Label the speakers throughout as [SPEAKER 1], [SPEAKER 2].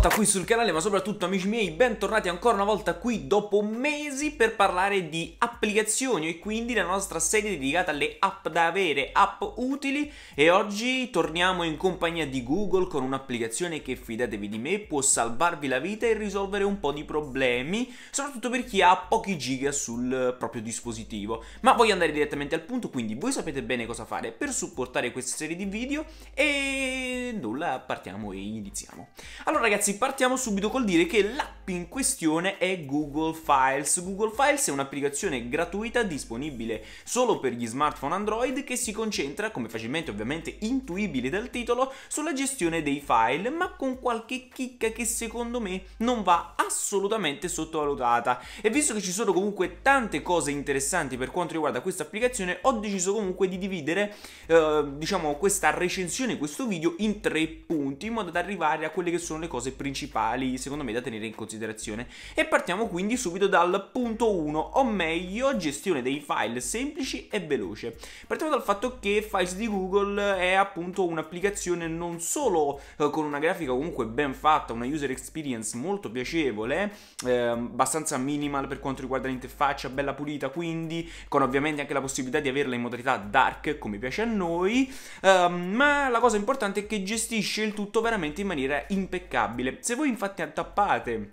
[SPEAKER 1] volta qui sul canale, ma soprattutto amici miei, bentornati ancora una volta qui dopo mesi per parlare di applicazioni e quindi la nostra serie dedicata alle app da avere, app utili e oggi torniamo in compagnia di Google con un'applicazione che fidatevi di me può salvarvi la vita e risolvere un po' di problemi, soprattutto per chi ha pochi giga sul proprio dispositivo. Ma voglio andare direttamente al punto, quindi voi sapete bene cosa fare per supportare questa serie di video e nulla, partiamo e iniziamo. Allora ragazzi ragazzi, partiamo subito col dire che l'app in questione è Google Files. Google Files è un'applicazione gratuita disponibile solo per gli smartphone Android che si concentra, come facilmente ovviamente intuibile dal titolo, sulla gestione dei file, ma con qualche chicca che secondo me non va assolutamente sottovalutata. E visto che ci sono comunque tante cose interessanti per quanto riguarda questa applicazione, ho deciso comunque di dividere, eh, diciamo, questa recensione, questo video in tre punti, in modo da arrivare a quelle che sono le cose più principali secondo me da tenere in considerazione e partiamo quindi subito dal punto 1 o meglio gestione dei file semplici e veloce partiamo dal fatto che Files di Google è appunto un'applicazione non solo eh, con una grafica comunque ben fatta una user experience molto piacevole eh, abbastanza minimal per quanto riguarda l'interfaccia bella pulita quindi con ovviamente anche la possibilità di averla in modalità dark come piace a noi eh, ma la cosa importante è che gestisce il tutto veramente in maniera impeccabile se voi infatti attappate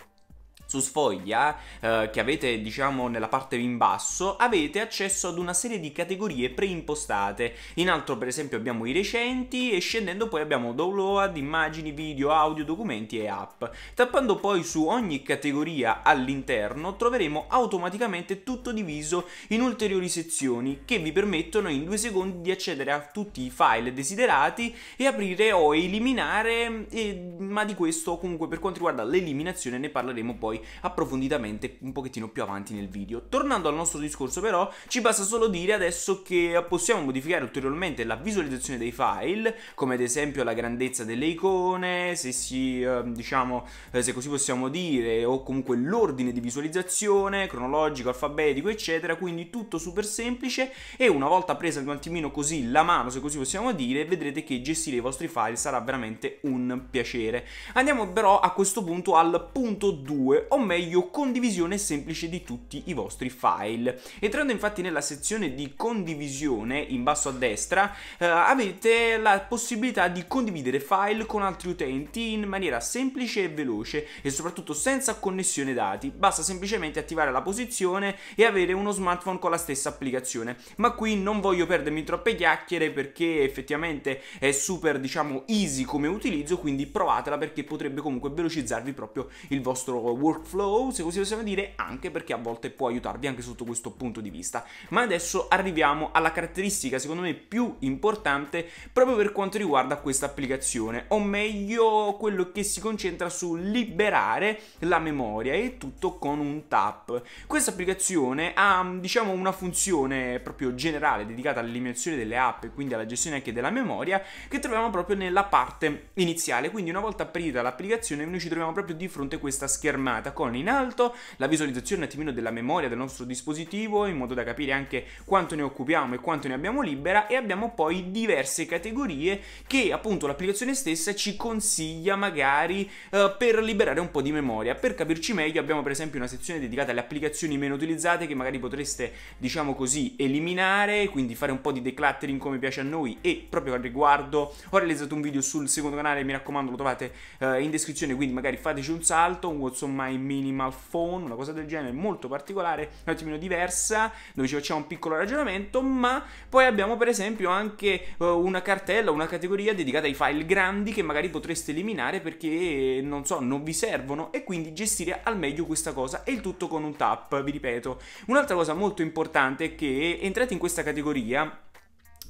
[SPEAKER 1] su sfoglia eh, che avete diciamo nella parte in basso avete accesso ad una serie di categorie preimpostate in alto per esempio abbiamo i recenti e scendendo poi abbiamo download immagini video audio documenti e app tappando poi su ogni categoria all'interno troveremo automaticamente tutto diviso in ulteriori sezioni che vi permettono in due secondi di accedere a tutti i file desiderati e aprire o eliminare e, ma di questo comunque per quanto riguarda l'eliminazione ne parleremo poi poi approfonditamente un pochettino più avanti nel video. Tornando al nostro discorso però, ci basta solo dire adesso che possiamo modificare ulteriormente la visualizzazione dei file, come ad esempio la grandezza delle icone, se si, ehm, diciamo, eh, se così possiamo dire, o comunque l'ordine di visualizzazione, cronologico, alfabetico, eccetera, quindi tutto super semplice e una volta presa un attimino così la mano, se così possiamo dire, vedrete che gestire i vostri file sarà veramente un piacere. Andiamo però a questo punto al punto 2, o meglio condivisione semplice di tutti i vostri file. Entrando infatti nella sezione di condivisione in basso a destra eh, avete la possibilità di condividere file con altri utenti in maniera semplice e veloce e soprattutto senza connessione dati, basta semplicemente attivare la posizione e avere uno smartphone con la stessa applicazione. Ma qui non voglio perdermi troppe chiacchiere perché effettivamente è super diciamo easy come utilizzo, quindi provatela perché potrebbe comunque velocizzarvi proprio il vostro workflow workflow, se così possiamo dire, anche perché a volte può aiutarvi anche sotto questo punto di vista. Ma adesso arriviamo alla caratteristica, secondo me, più importante proprio per quanto riguarda questa applicazione, o meglio quello che si concentra su liberare la memoria e tutto con un tap. Questa applicazione ha, diciamo, una funzione proprio generale dedicata all'eliminazione delle app e quindi alla gestione anche della memoria che troviamo proprio nella parte iniziale, quindi una volta aprita l'applicazione noi ci troviamo proprio di fronte a questa schermata 40 colonne in alto, la visualizzazione un attimino della memoria del nostro dispositivo in modo da capire anche quanto ne occupiamo e quanto ne abbiamo libera e abbiamo poi diverse categorie che appunto l'applicazione stessa ci consiglia magari eh, per liberare un po' di memoria. Per capirci meglio abbiamo per esempio una sezione dedicata alle applicazioni meno utilizzate che magari potreste diciamo così eliminare, quindi fare un po' di decluttering come piace a noi e proprio al riguardo ho realizzato un video sul secondo canale, mi raccomando lo trovate eh, in descrizione, quindi magari fateci un salto, un what's on my Minimal Phone, una cosa del genere molto particolare, un attimino diversa, dove ci facciamo un piccolo ragionamento, ma poi abbiamo per esempio anche uh, una cartella, una categoria dedicata ai file grandi che magari potreste eliminare perché non so, non vi servono e quindi gestire al meglio questa cosa e il tutto con un tap, vi ripeto. Un'altra cosa molto importante è che entrate in questa categoria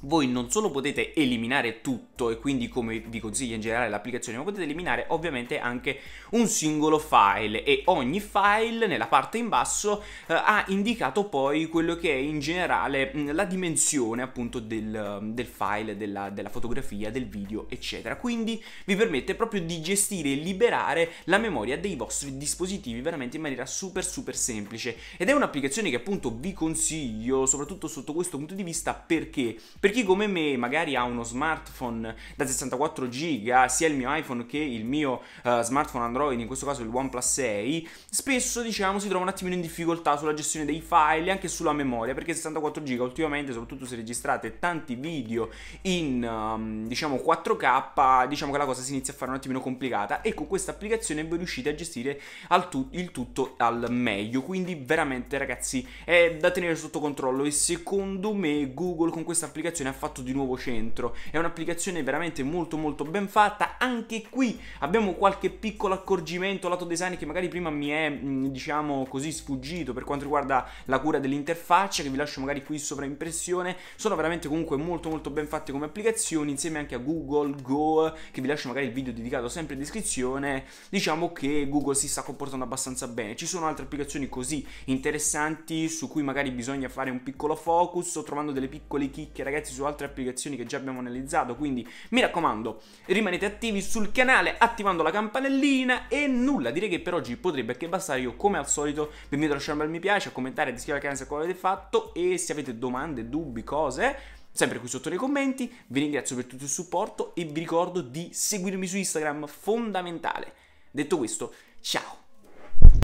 [SPEAKER 1] voi non solo potete eliminare tutto e quindi come vi consiglia in generale l'applicazione, ma potete eliminare ovviamente anche un singolo file e ogni file nella parte in basso eh, ha indicato poi quello che è in generale mm, la dimensione appunto del, mm, del file, della, della, fotografia, del video eccetera. Quindi vi permette proprio di gestire e liberare la memoria dei vostri dispositivi veramente in maniera super super semplice ed è un'applicazione che appunto vi consiglio soprattutto sotto questo punto di vista perché per chi come me magari ha uno smartphone da 64 giga, sia il mio iPhone che il mio uh, smartphone Android, in questo caso il OnePlus 6, spesso diciamo si trova un attimino in difficoltà sulla gestione dei file e anche sulla memoria, perché 64 giga ultimamente, soprattutto se registrate tanti video in um, diciamo 4K, diciamo che la cosa si inizia a fare un attimino complicata e con questa applicazione voi riuscite a gestire tu- il tutto al meglio, quindi veramente ragazzi è da tenere sotto controllo e secondo me Google con questa applicazione applicazione ha fatto di nuovo centro. È un'applicazione veramente molto molto ben fatta. Anche qui abbiamo qualche piccolo accorgimento lato design che magari prima mi è, mm, diciamo così, sfuggito per quanto riguarda la cura dell'interfaccia, che vi lascio magari qui sopra impressione. Sono veramente comunque molto molto ben fatte come applicazioni, insieme anche a Google Go, che vi lascio magari il video dedicato sempre in descrizione. Diciamo che Google si sta comportando abbastanza bene. Ci sono altre applicazioni così interessanti su cui magari bisogna fare un piccolo focus, sto trovando delle piccole chicche, ragazzi prezzi su altre applicazioni che già abbiamo analizzato, quindi mi raccomando, rimanete attivi sul canale attivando la campanellina e nulla, direi che per oggi potrebbe anche bastare. Io come al solito vi invito a lasciare un bel mi piace, a commentare, ad iscrivervi al canale se quello avete fatto e se avete domande, dubbi, cose, sempre qui sotto nei commenti. Vi ringrazio per tutto il supporto e vi ricordo di seguirmi su Instagram, fondamentale. Detto questo, ciao!